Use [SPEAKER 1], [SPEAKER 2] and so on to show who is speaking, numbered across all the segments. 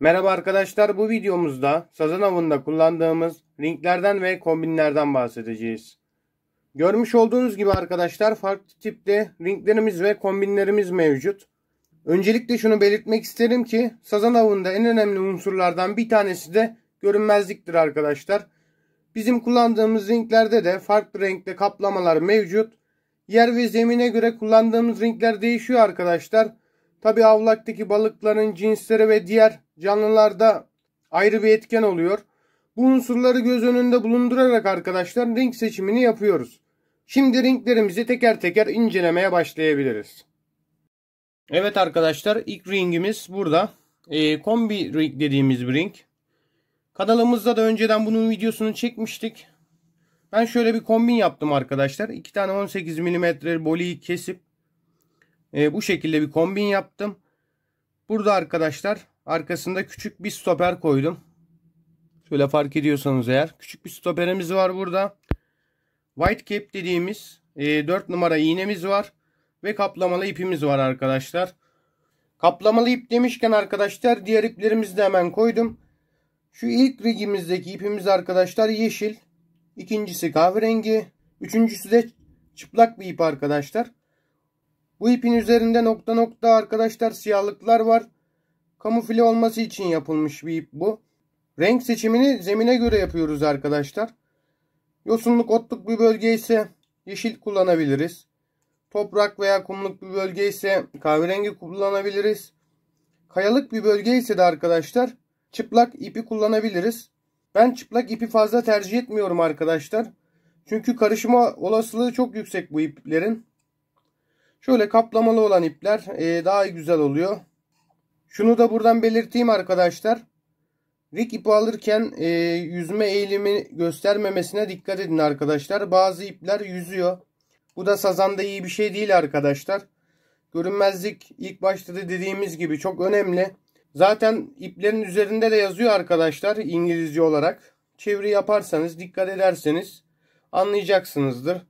[SPEAKER 1] Merhaba arkadaşlar bu videomuzda sazan avında kullandığımız ringlerden ve kombinlerden bahsedeceğiz. Görmüş olduğunuz gibi arkadaşlar farklı tipte ringlerimiz ve kombinlerimiz mevcut. Öncelikle şunu belirtmek isterim ki sazan avında en önemli unsurlardan bir tanesi de görünmezliktir arkadaşlar. Bizim kullandığımız ringlerde de farklı renkte kaplamalar mevcut. Yer ve zemine göre kullandığımız ringler değişiyor arkadaşlar. Arkadaşlar. Tabi avlaktaki balıkların cinsleri ve diğer canlılarda ayrı bir etken oluyor. Bu unsurları göz önünde bulundurarak arkadaşlar renk seçimini yapıyoruz. Şimdi ringlerimizi teker teker incelemeye başlayabiliriz. Evet arkadaşlar ilk ringimiz burada. E, kombi ring dediğimiz bir ring. Kanalımızda da önceden bunun videosunu çekmiştik. Ben şöyle bir kombin yaptım arkadaşlar. 2 tane 18 mm boliyi kesip e, bu şekilde bir kombin yaptım. Burada arkadaşlar arkasında küçük bir stoper koydum. Şöyle fark ediyorsanız eğer. Küçük bir stoperimiz var burada. White cap dediğimiz e, 4 numara iğnemiz var. Ve kaplamalı ipimiz var arkadaşlar. Kaplamalı ip demişken arkadaşlar diğer iplerimizi de hemen koydum. Şu ilk rigimizdeki ipimiz arkadaşlar yeşil. ikincisi kahverengi. Üçüncüsü de çıplak bir ip arkadaşlar. Bu ipin üzerinde nokta nokta arkadaşlar siyahlıklar var. Kamufle olması için yapılmış bir ip bu. Renk seçimini zemine göre yapıyoruz arkadaşlar. Yosunluk otluk bir bölge ise yeşil kullanabiliriz. Toprak veya kumluk bir bölge ise kahverengi kullanabiliriz. Kayalık bir bölge ise de arkadaşlar çıplak ipi kullanabiliriz. Ben çıplak ipi fazla tercih etmiyorum arkadaşlar. Çünkü karışma olasılığı çok yüksek bu iplerin. Şöyle kaplamalı olan ipler e, daha güzel oluyor. Şunu da buradan belirteyim arkadaşlar. Rig ipi alırken e, yüzme eğilimi göstermemesine dikkat edin arkadaşlar. Bazı ipler yüzüyor. Bu da sazanda iyi bir şey değil arkadaşlar. Görünmezlik ilk başta da dediğimiz gibi çok önemli. Zaten iplerin üzerinde de yazıyor arkadaşlar İngilizce olarak. Çeviri yaparsanız dikkat ederseniz anlayacaksınızdır.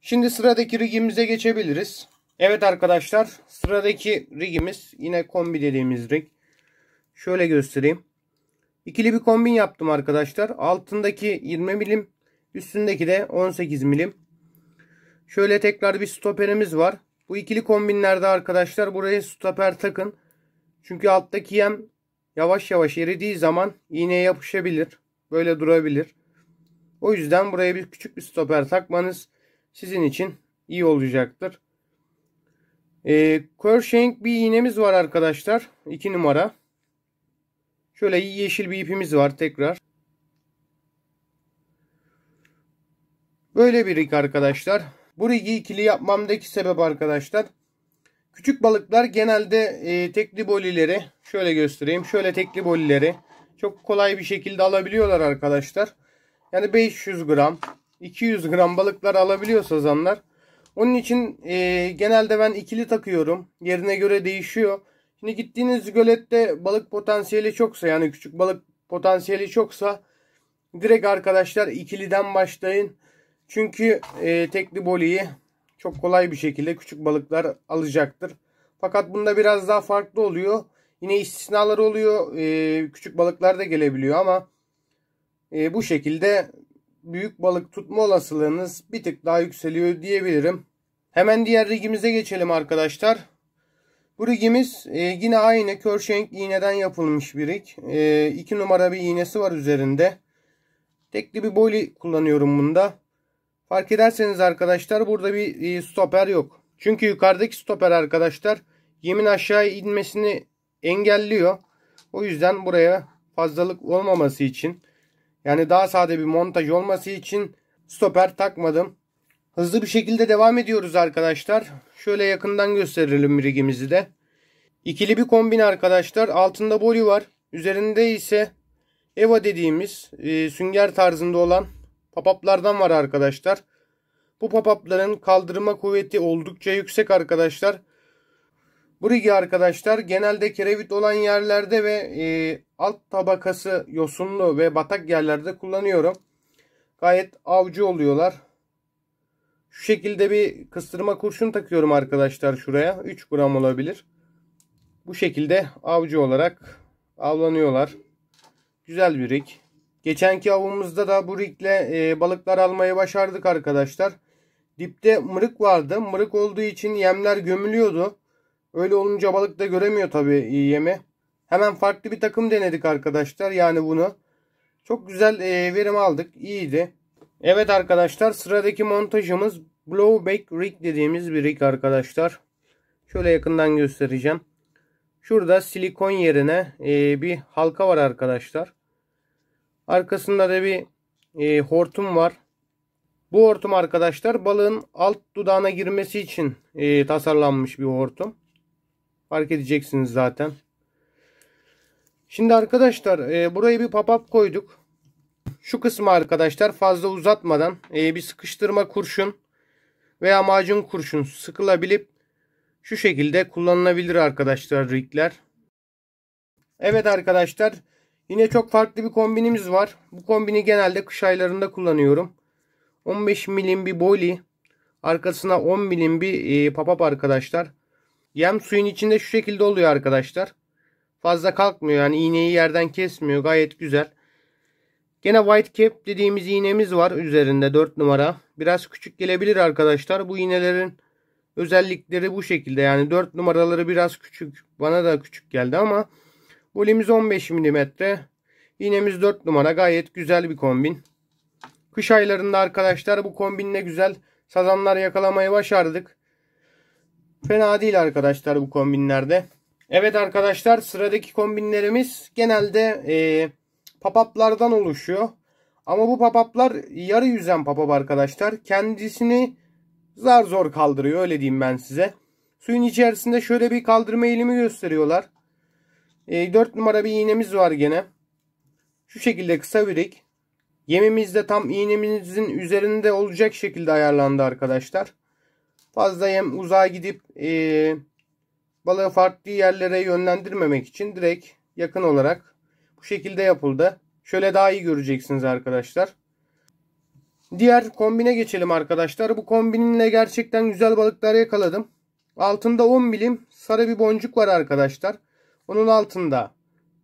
[SPEAKER 1] Şimdi sıradaki rigimize geçebiliriz. Evet arkadaşlar sıradaki rigimiz yine kombi dediğimiz rig. Şöyle göstereyim. İkili bir kombin yaptım arkadaşlar. Altındaki 20 milim üstündeki de 18 milim. Şöyle tekrar bir stoperimiz var. Bu ikili kombinlerde arkadaşlar buraya stoper takın. Çünkü alttaki yem yavaş yavaş eridiği zaman iğneye yapışabilir. Böyle durabilir. O yüzden buraya bir küçük bir stoper takmanız sizin için iyi olacaktır. E, ee, Kersheng bir iğnemiz var arkadaşlar. 2 numara. Şöyle yeşil bir ipimiz var tekrar. Böyle bir rig arkadaşlar. Bu rigi ikili yapmamdaki sebep arkadaşlar. Küçük balıklar genelde e, tekli bolileri şöyle göstereyim. Şöyle tekli bolileri çok kolay bir şekilde alabiliyorlar arkadaşlar. Yani 500 gram 200 gram balıklar alabiliyor sazanlar. Onun için e, genelde ben ikili takıyorum. Yerine göre değişiyor. Şimdi gittiğiniz gölette balık potansiyeli çoksa yani küçük balık potansiyeli çoksa direkt arkadaşlar ikiliden başlayın. Çünkü e, tekli boliyi çok kolay bir şekilde küçük balıklar alacaktır. Fakat bunda biraz daha farklı oluyor. Yine istisnalar oluyor. E, küçük balıklar da gelebiliyor ama e, bu şekilde büyük balık tutma olasılığınız bir tık daha yükseliyor diyebilirim. Hemen diğer rigimize geçelim arkadaşlar. Bu rigimiz e, yine aynı Kersheng iğneden yapılmış bir rig. 2 e, numara bir iğnesi var üzerinde. Tekli bir boyli kullanıyorum bunda. Fark ederseniz arkadaşlar burada bir e, stoper yok. Çünkü yukarıdaki stoper arkadaşlar yemin aşağı inmesini engelliyor. O yüzden buraya fazlalık olmaması için yani daha sade bir montaj olması için stoper takmadım. Hızlı bir şekilde devam ediyoruz arkadaşlar. Şöyle yakından gösterelim rigimizi de. İkili bir kombin arkadaşlar. Altında boli var. Üzerinde ise Eva dediğimiz e, sünger tarzında olan papaplardan var arkadaşlar. Bu papapların kaldırma kuvveti oldukça yüksek arkadaşlar. Bu rigi arkadaşlar genelde kerevit olan yerlerde ve e, alt tabakası yosunlu ve batak yerlerde kullanıyorum. Gayet avcı oluyorlar. Şu şekilde bir kıstırma kurşun takıyorum arkadaşlar şuraya. 3 gram olabilir. Bu şekilde avcı olarak avlanıyorlar. Güzel bir rig. Geçenki avımızda da bu rigle e, balıklar almayı başardık arkadaşlar. Dipte mırık vardı. Mırık olduğu için yemler gömülüyordu. Öyle olunca balık da göremiyor tabii yeme. Hemen farklı bir takım denedik arkadaşlar. Yani bunu. Çok güzel e, verim aldık. İyiydi. Evet arkadaşlar sıradaki montajımız blowback rig dediğimiz bir rig arkadaşlar. Şöyle yakından göstereceğim. Şurada silikon yerine e, bir halka var arkadaşlar. Arkasında da bir e, hortum var. Bu hortum arkadaşlar balığın alt dudağına girmesi için e, tasarlanmış bir hortum. Fark edeceksiniz zaten. Şimdi arkadaşlar e, buraya bir papap koyduk. Şu kısmı arkadaşlar fazla uzatmadan e, bir sıkıştırma kurşun veya macun kurşun sıkılabilip şu şekilde kullanılabilir arkadaşlar rigler. Evet arkadaşlar yine çok farklı bir kombinimiz var. Bu kombini genelde kış aylarında kullanıyorum. 15 milim bir boyli arkasına 10 milim bir e, pop-up arkadaşlar. Yem suyun içinde şu şekilde oluyor arkadaşlar. Fazla kalkmıyor yani iğneyi yerden kesmiyor gayet güzel. Gene white cap dediğimiz iğnemiz var üzerinde 4 numara. Biraz küçük gelebilir arkadaşlar. Bu iğnelerin özellikleri bu şekilde. Yani 4 numaraları biraz küçük. Bana da küçük geldi ama bolimiz 15 mm. İğnemiz 4 numara gayet güzel bir kombin. Kış aylarında arkadaşlar bu kombinle güzel sazanlar yakalamayı başardık. Fena değil arkadaşlar bu kombinlerde. Evet arkadaşlar sıradaki kombinlerimiz genelde e, papaplardan oluşuyor. Ama bu papaplar yarı yüzen papap arkadaşlar. Kendisini zar zor kaldırıyor öyle diyeyim ben size. Suyun içerisinde şöyle bir kaldırma eğilimi gösteriyorlar. E, 4 numara bir iğnemiz var gene. Şu şekilde kısa birik. Yemimiz de tam iğnemizin üzerinde olacak şekilde ayarlandı arkadaşlar. Fazla yem uzağa gidip e, balığı farklı yerlere yönlendirmemek için direkt yakın olarak bu şekilde yapıldı. Şöyle daha iyi göreceksiniz arkadaşlar. Diğer kombine geçelim arkadaşlar. Bu kombininle gerçekten güzel balıklar yakaladım. Altında 10 milim sarı bir boncuk var arkadaşlar. Onun altında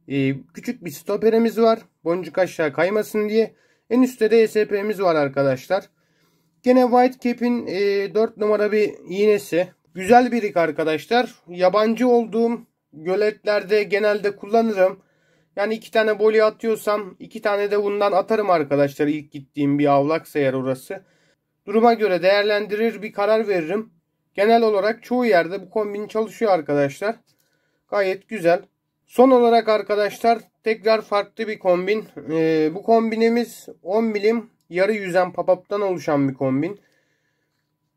[SPEAKER 1] e, küçük bir stoperimiz var. Boncuk aşağı kaymasın diye. En üstte de ESP'miz var arkadaşlar. Gene Whitecap'in e, 4 numara bir iğnesi. Güzel bir rig arkadaşlar. Yabancı olduğum göletlerde genelde kullanırım. Yani iki tane boli atıyorsam iki tane de bundan atarım arkadaşlar. İlk gittiğim bir avlaksa eğer orası. Duruma göre değerlendirir bir karar veririm. Genel olarak çoğu yerde bu kombin çalışıyor arkadaşlar. Gayet güzel. Son olarak arkadaşlar tekrar farklı bir kombin. Ee, bu kombinimiz 10 milim yarı yüzen papaptan oluşan bir kombin.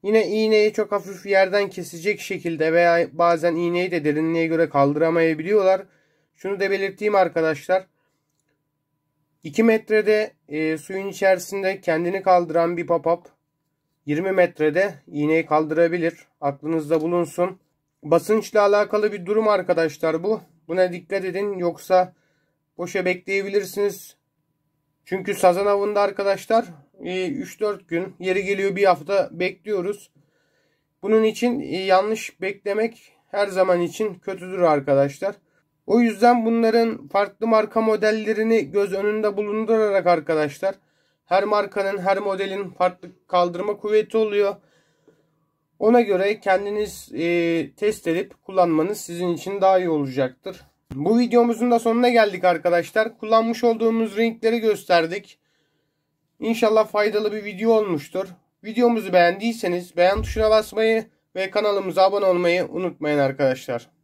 [SPEAKER 1] Yine iğneyi çok hafif yerden kesecek şekilde veya bazen iğneyi de derinliğe göre kaldıramayabiliyorlar. Şunu da belirteyim arkadaşlar. 2 metrede e, suyun içerisinde kendini kaldıran bir papap 20 metrede iğneyi kaldırabilir. Aklınızda bulunsun. Basınçla alakalı bir durum arkadaşlar bu. Buna dikkat edin yoksa boşa bekleyebilirsiniz. Çünkü sazan avında arkadaşlar 3-4 e, gün yeri geliyor bir hafta bekliyoruz. Bunun için e, yanlış beklemek her zaman için kötüdür arkadaşlar. O yüzden bunların farklı marka modellerini göz önünde bulundurarak arkadaşlar her markanın her modelin farklı kaldırma kuvveti oluyor. Ona göre kendiniz e, test edip kullanmanız sizin için daha iyi olacaktır. Bu videomuzun da sonuna geldik arkadaşlar. Kullanmış olduğumuz renkleri gösterdik. İnşallah faydalı bir video olmuştur. Videomuzu beğendiyseniz beğen tuşuna basmayı ve kanalımıza abone olmayı unutmayın arkadaşlar.